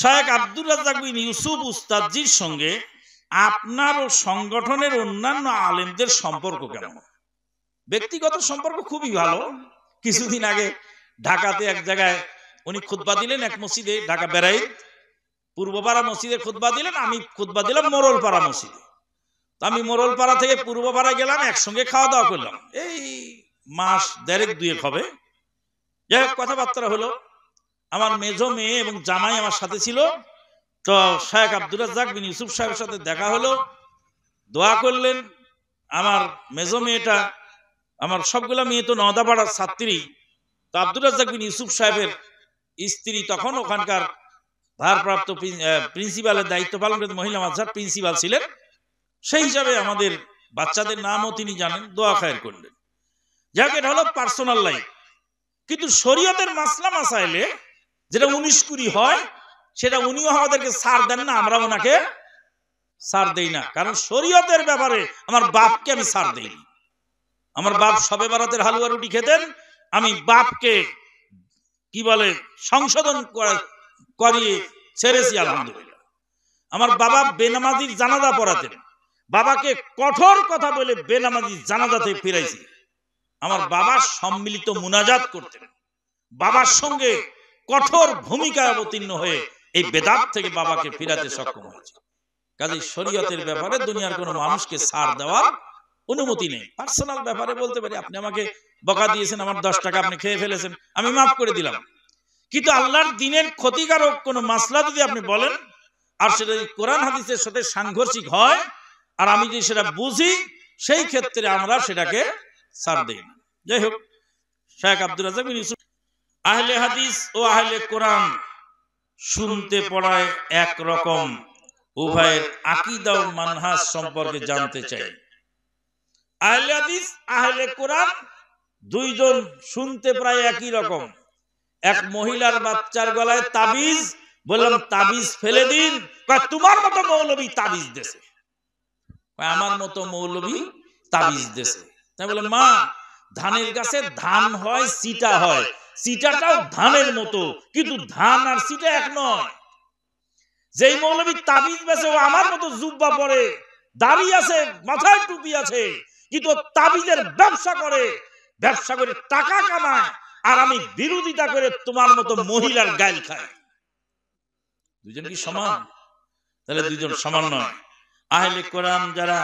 শাহেক আব্দুল রাজাক বিন ইউসুফ উস্তাদজির সঙ্গে আপনার ও সংগঠনের অন্যান্য আলেমদের সম্পর্ক কেমন ব্যক্তিগত সম্পর্ক খুবই ভালো কিছুদিন আগে ঢাকাতে এক জায়গায় উনি খুদবা দিলেন এক মসজিদে ঢাকা বেড়াই পূর্বপাড়া মসজিদে খুদবা দিলেন আমি খুদবা দিলাম মোরলপাড়া মসজিদে আমি মোরলপাড়া থেকে পূর্বপাড়া গেলাম একসঙ্গে খাওয়া দাওয়া করলাম এই মাস দেড়েক দুয়েক হবে যাই হোক কথাবার্তা হলো আমার মেজ মেয়ে এবং জামাই আমার সাথে ছিল তো শায়েক আব্দুল বিন ইউসুফ সাহেবের সাথে দেখা হলো দোয়া করলেন আমার মেজ মেয়েটা আমার সবগুলা মেয়ে তো নদাপাড়ার ছাত্রী তো আব্দুল রাজ্জাক বিন ইউসুফ সাহেবের স্ত্রী তখন ওখানকার ভারপ্রাপ্ত প্রিন্সিপালের দায়িত্ব পালন করে মহিলা মাঝার প্রিন্সিপাল ছিলেন সেই হিসাবে আমাদের বাচ্চাদের নামও তিনি জানেন দোয়া খায়ের করলেন যাকে এটা হলো পার্সোনাল লাইফ কিন্তু শরীয়তের মাসলা মাসাইলে যেটা উনিশ কুড়ি হয় সেটা উনিও আমাদেরকে সার দেন না আমরা ওনাকে সার দেই না কারণ শরীয়তের ব্যাপারে আমার বাপকে আমি সার দেই আমার বাপ সবে বারাতের হালুয়া রুটি খেতেন আমি বাপকে কি বলে সংশোধন করিয়ে ছেড়েছি আলহামদুলিল্লাহ আমার বাবা বেনামাজির জানাজা পড়াতেন বাবাকে কঠোর কথা বলে বেনামাজি জানাজাতে ফিরাইছি আমার বাবা সম্মিলিত মুনাজাত করতেন বাবার সঙ্গে কঠোর ভূমিকায় অবতীর্ণ হয়ে এই বেদাত থেকে বাবাকে ফিরাতে সক্ষম হয়েছে কাজে শরীয়তের ব্যাপারে দুনিয়ার কোনো মানুষকে সার দেওয়ার অনুমতি নেই পার্সোনাল ব্যাপারে বলতে পারি আপনি আমাকে বকা দিয়েছেন আমার দশ টাকা আপনি খেয়ে ফেলেছেন আমি মাফ করে দিলাম কিন্তু আল্লাহর দিনের ক্ষতিকারক কোনো মাসলা যদি আপনি বলেন আর সেটা যদি কোরআন হাদিসের সাথে সাংঘর্ষিক হয় আর আমি যদি সেটা বুঝি সেই ক্ষেত্রে আমরা সেটাকে সার দিই যাই হোক শেখ আব্দুল রাজাক আহলে হাদিস ও আহলে কোরআন শুনতে পড়ায় এক রকম উভয়ের আকিদা ও মানহাজ সম্পর্কে জানতে চাই আহলে হাদিস আহলে কোরআন দুইজন শুনতে প্রায় একই রকম এক মহিলার বাচ্চার গলায় তাবিজ বললাম তাবিজ ফেলে দিন তোমার মতো মৌলবী তাবিজ দেশে আমার মতো মৌলবী তাবিজ দেশে তাই বললাম মা ধানের গাছে ধান হয় সিটা হয় সিটাটাও ধানের মতো কিন্তু ধান আর সিটা এক নয় যেই মৌলবী তাবিজ বেছে ও আমার মতো জুব্বা পরে দাড়ি আছে মাথায় টুপি আছে কিন্তু তাবিজের ব্যবসা করে ব্যবসা করে টাকা কামায় আর আমি বিরোধিতা করে তোমার মতো মহিলার গাইল খায় দুজন কি সমান তাহলে দুজন সমান নয় আহলে কোরআন যারা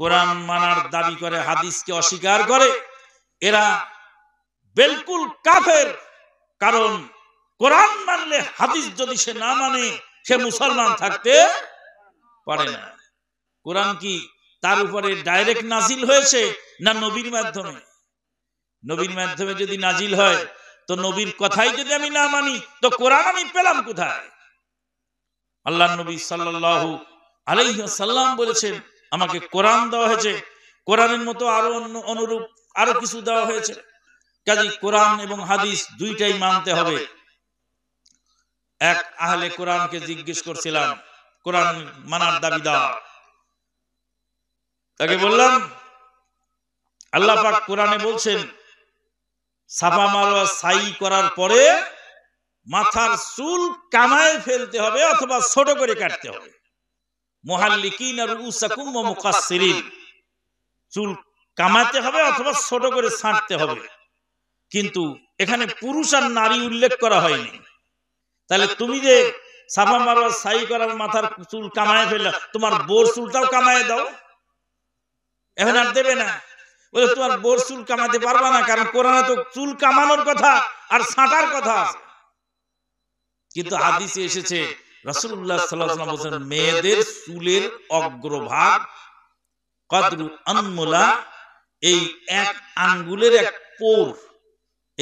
কোরআন মানার দাবি করে হাদিসকে অস্বীকার করে এরা বেলকুল কাফের কারণ কোরআন মানলে হাদিস যদি সে না মানে সে মুসলমান থাকতে পারে না কোরআন কি তার উপরে ডাইরেক্ট নাজিল হয়েছে না নবীর মাধ্যমে নবীর মাধ্যমে যদি নাজিল হয় তো নবীর কথাই যদি আমি না মানি তো কোরআন আমি পেলাম কোথায় আল্লাহ নবী সাল্লাল্লাহু আলাইহি বলেছেন আমাকে কোরআন দেওয়া হয়েছে কোরআনের মতো আরো অন্য অনুরূপ আরো কিছু দেওয়া হয়েছে কাজী কোরআন এবং হাদিস দুইটাই মানতে হবে এক আহলে কোরআনকে জিজ্ঞেস করছিলাম কোরআন মানার দাবিদার তাকে বললাম আল্লাহ পাক কোরআনে বলছেন সাফা মারোয়া সাই করার পরে মাথার চুল কামায় ফেলতে হবে অথবা ছোট করে কাটতে হবে মোহাল্লিকিন আর উসাকুম মুকাসসিরিন চুল কামাতে হবে অথবা ছোট করে ছাঁটতে হবে কিন্তু এখানে পুরুষ আর নারী উল্লেখ করা হয়নি তাহলে তুমি যে সাফা মারবার সাই করার মাথার চুল কামায় ফেললা তোমার বোর চুলটাও কামায় দাও এখন আর দেবে না বলে তোমার বোর চুল কামাতে পারবা না কারণ কোরআনে তো চুল কামানোর কথা আর ছাঁটার কথা আছে কিন্তু হাদিসে এসেছে রাসুল্লাহ সাল্লাহ বলছেন মেয়েদের চুলের অগ্রভাগ কদরু আনমোলা এই এক আঙ্গুলের এক পোড়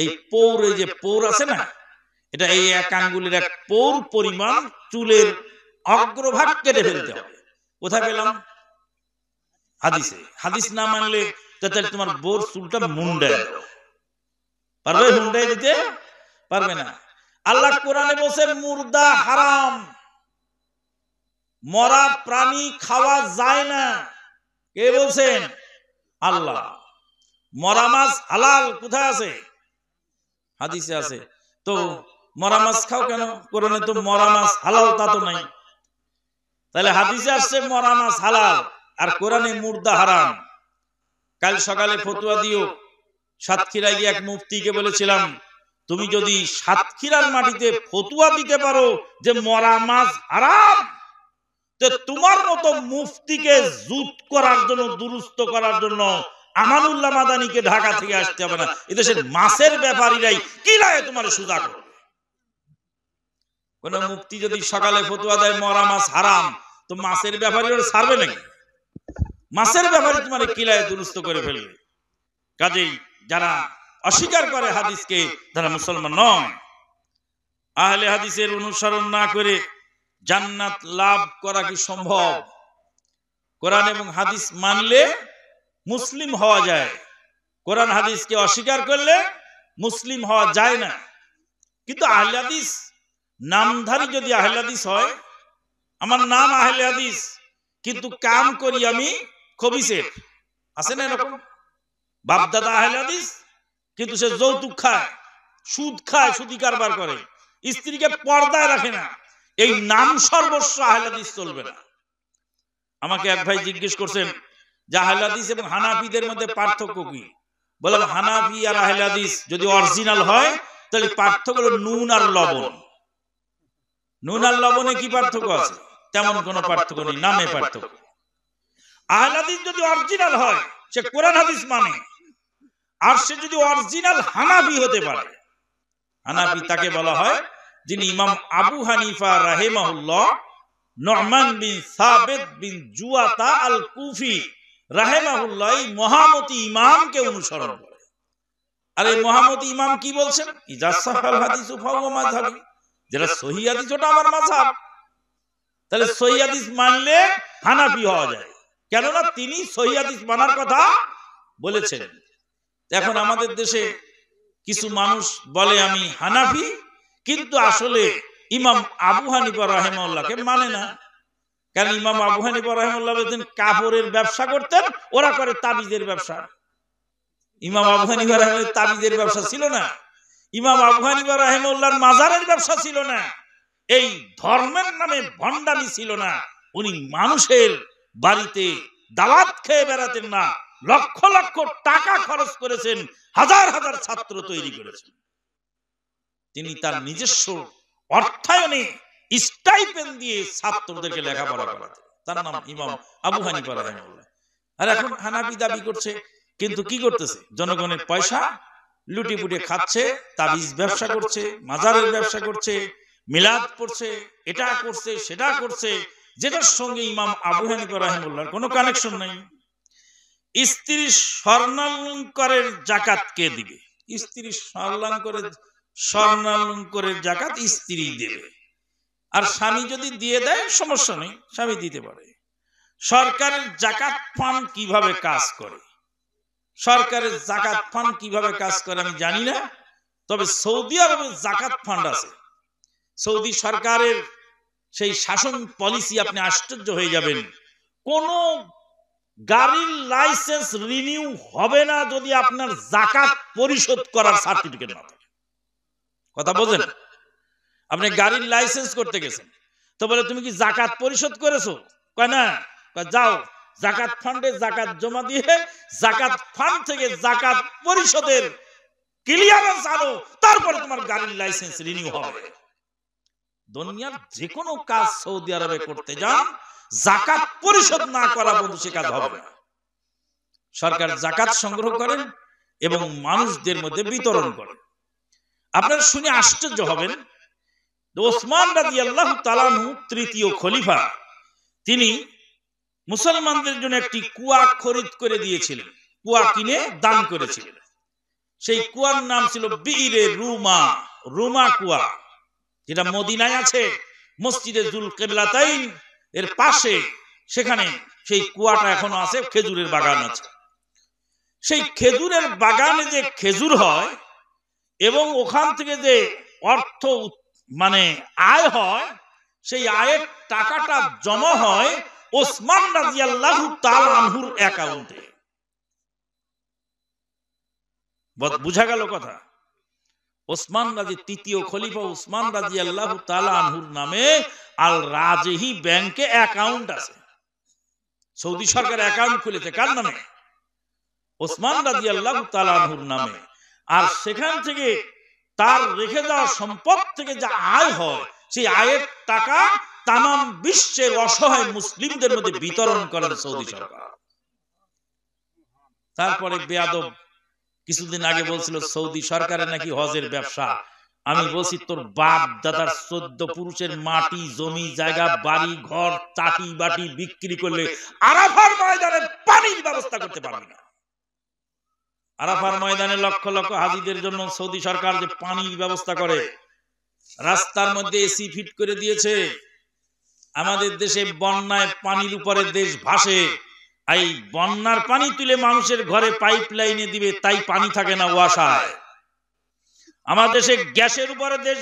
এই পৌর এই যে পৌর আছে না এটা এই এক আঙ্গুলের এক পৌর পরিমাণ চুলের অগ্রভাগ কেটে ফেলতে হবে কোথায় পেলাম হাদিসে হাদিস না মানলে তাতে তোমার বোর চুলটা মুন্ডায় পারবে মুন্ডায় দিতে পারবে না আল্লাহ কোরআনে বসে মুর্দা হারাম মরা প্রাণী খাওয়া যায় না কে বলছেন আল্লাহ মরা মাছ হালাল কোথায় আছে হাদিসে আছে তো মরা মাছ খাও কেন কোরআনে তো মরা মাছ হালাল তা তো নাই তাহলে হাদিসে আসছে মরা মাছ হালাল আর কোরআনে মুর্দা হারাম কাল সকালে ফতুয়া দিও সাতক্ষীরা গিয়ে এক মুফতিকে বলেছিলাম তুমি যদি সাতক্ষীরার মাটিতে ফতুয়া দিতে পারো যে মরা মাছ হারাম তোমার মতো মুফতিকে জুত করার জন্য দুরুস্ত করার জন্য আমানুল্লাহ মাদানিকে ঢাকা থেকে আসতে হবে না এদেশের ব্যাপারীরাই কি লাগে তোমার সুদা কোন মুক্তি যদি সকালে ফতুয়া দেয় মরা মাছ হারাম তো মাছের ওরা ছাড়বে নাকি মাছের ব্যাপারে তোমার কিলায় দুরুস্ত করে ফেলবে কাজেই যারা অস্বীকার করে হাদিসকে তারা মুসলমান নয় আহলে হাদিসের অনুসরণ না করে জান্নাত লাভ করা কি সম্ভব কোরআন এবং হাদিস মানলে মুসলিম হওয়া যায় কোরআন হাদিসকে অস্বীকার করলে মুসলিম হওয়া যায় না কিন্তু আহলাদিস নামধারী যদি আহলাদিস হয় আমার নাম আহলাদিস কিন্তু কাম করি আমি খবিসের আছে না এরকম বাপদাদা আহলাদিস কিন্তু সে যৌতুক খায় সুদ খায় সুদি কারবার করে স্ত্রীকে পর্দায় রাখে না এই নাম সর্বস্ব আহলাদিস চলবে না আমাকে এক ভাই জিজ্ঞেস করছেন জাহেলাদিস এবং হানাফিদের মধ্যে পার্থক্য কি বললাম হানাফি আর আহেলাদিস যদি অরিজিনাল হয় তাহলে পার্থক্য হলো নুন আর লবণ নুন আর লবণে কি পার্থক্য আছে তেমন কোনো পার্থক্য নেই নামে পার্থক্য আহলাদিস যদি অরিজিনাল হয় সে কোরআন মানে। হাদিস মানে আর সে যদি অরিজিনাল হানাফি হতে পারে হানাফি তাকে বলা হয় যিনি ইমাম আবু হানিফা রাহেমাহুল্লাহ নরমান bin Thabit bin Zuta al Kufi রাহেমাহুল্লাহ মহামতি ইমামকে অনুসরণ করে আর এই মহামতি ইমাম কি বলছেন সহি হাদিস ওটা আমার তাহলে সহি হাদিস মানলে মানে হানাফি হওয়া যায় কেননা তিনি সহি হাদিস মানার কথা বলেছেন এখন আমাদের দেশে কিছু মানুষ বলে আমি হানাফি কিন্তু আসলে ইমাম আবু হানিফা রাহেমাল্লাহকে মানে, মানে না কারণ ইমাম আবু হানিফা রহমুল্লাহ বলতেন কাপড়ের ব্যবসা করতেন ওরা করে তাবিজের ব্যবসা ইমাম আবু হানিফা রহমের তাবিজের ব্যবসা ছিল না ইমাম আবু হানিফা রহমুল্লাহর মাজারের ব্যবসা ছিল না এই ধর্মের নামে ভণ্ডামি ছিল না উনি মানুষের বাড়িতে দালাত খেয়ে বেড়াতেন না লক্ষ লক্ষ টাকা খরচ করেছেন হাজার হাজার ছাত্র তৈরি করেছেন তিনি তার নিজস্ব অর্থায়নে স্টাইপেন দিয়ে ছাত্রদেরকে লেখাপড়া করাতে তার নাম ইমাম আবু হানিফা রাহিমাল্লাহ আর এখন হানাফি দাবি করছে কিন্তু কি করতেছে জনগণের পয়সা লুটি পুটে খাচ্ছে তাবিজ ব্যবসা করছে মাজারের ব্যবসা করছে মিলাদ করছে এটা করছে সেটা করছে যেটার সঙ্গে ইমাম আবু হানিফা রাহিমুল্লাহর কোনো কানেকশন নেই স্ত্রী স্বর্ণালঙ্করের জাকাত কে দিবে স্ত্রী স্বর্ণালঙ্করের স্বর্ণালঙ্করের জাকাত স্ত্রী দেবে আর স্বামী যদি দিয়ে দেয় সমস্যা নেই স্বামী দিতে পারে সরকারের জাকাত ফান কিভাবে কাজ করে সরকারের জাকাত ফান কিভাবে কাজ করে আমি জানি না তবে সৌদি আরবের জাকাত ফান্ড আছে সৌদি সরকারের সেই শাসন পলিসি আপনি আশ্চর্য হয়ে যাবেন কোন গাড়ির লাইসেন্স রিনিউ হবে না যদি আপনার জাকাত পরিশোধ করার সার্টিফিকেট না থাকে কথা বোঝেন আপনি গাড়ির লাইসেন্স করতে গেছেন তো বলে তুমি কি জাকাত পরিশোধ করেছো কয় না যাও জাকাত ফান্ডে জাকাত জমা দিয়ে জাকাত ফান্ড থেকে জাকাত পরিশোধের ক্লিয়ারেন্স আনো তারপরে তোমার গাড়ির লাইসেন্স রিনিউ হবে দুনিয়ার যে কোনো কাজ সৌদি আরবে করতে যান জাকাত পরিশোধ না করা বন্ধু সে কাজ হবে না সরকার জাকাত সংগ্রহ করেন এবং মানুষদের মধ্যে বিতরণ করেন আপনারা শুনে আশ্চর্য হবেন ওসমান রাজি আল্লাহ তালানু তৃতীয় খলিফা তিনি মুসলমানদের জন্য একটি কুয়া খরিদ করে দিয়েছিলেন কুয়া কিনে দান করেছিলেন সেই কুয়ার নাম ছিল বীরে রুমা রুমা কুয়া যেটা মদিনায় আছে মসজিদে জুল কেবলাতাইন এর পাশে সেখানে সেই কুয়াটা এখনো আছে খেজুরের বাগান আছে সেই খেজুরের বাগানে যে খেজুর হয় এবং ওখান থেকে যে অর্থ মানে আয় হয় সেই আয়ের টাকাটা জমা হয় ওসমান রাজিয়াল্লাহু তাআলা অ্যাকাউন্টে বুঝা গেল কথা ওসমান রাজি তৃতীয় খলিফা ওসমান রাজি আল্লাহ আনহুর নামে আল রাজহি ব্যাংকে অ্যাকাউন্ট আছে সৌদি সরকার অ্যাকাউন্ট খুলেছে কার নামে ওসমান রাজি আল্লাহ আনহুর নামে আর সেখান থেকে তার রেখে দেওয়া সম্পদ থেকে যা আয় হয় সেই আয়ের টাকা তাম বিশ্বের অসহায় মুসলিমদের মধ্যে বিতরণ করেন সৌদি সরকার তারপরে বেয়াদব কিছুদিন আগে বলছিল সৌদি সরকারের নাকি হজের ব্যবসা আমি বলছি তোর বাপ দাদার চোদ্দ পুরুষের মাটি জমি জায়গা বাড়ি ঘর চাটি বাটি বিক্রি করলে আরাফার ময়দানের পানির ব্যবস্থা করতে পারবে না আরাফার ময়দানে লক্ষ লক্ষ হাজিদের জন্য সৌদি সরকার যে পানির ব্যবস্থা করে রাস্তার মধ্যে এসি ফিট করে দিয়েছে আমাদের দেশে বন্যায় পানির উপরে দেশ ভাসে এই বন্যার পানি তুলে মানুষের ঘরে পাইপ লাইনে দিবে তাই পানি থাকে না ওয়াশায় আমাদের দেশে গ্যাসের উপরে দেশ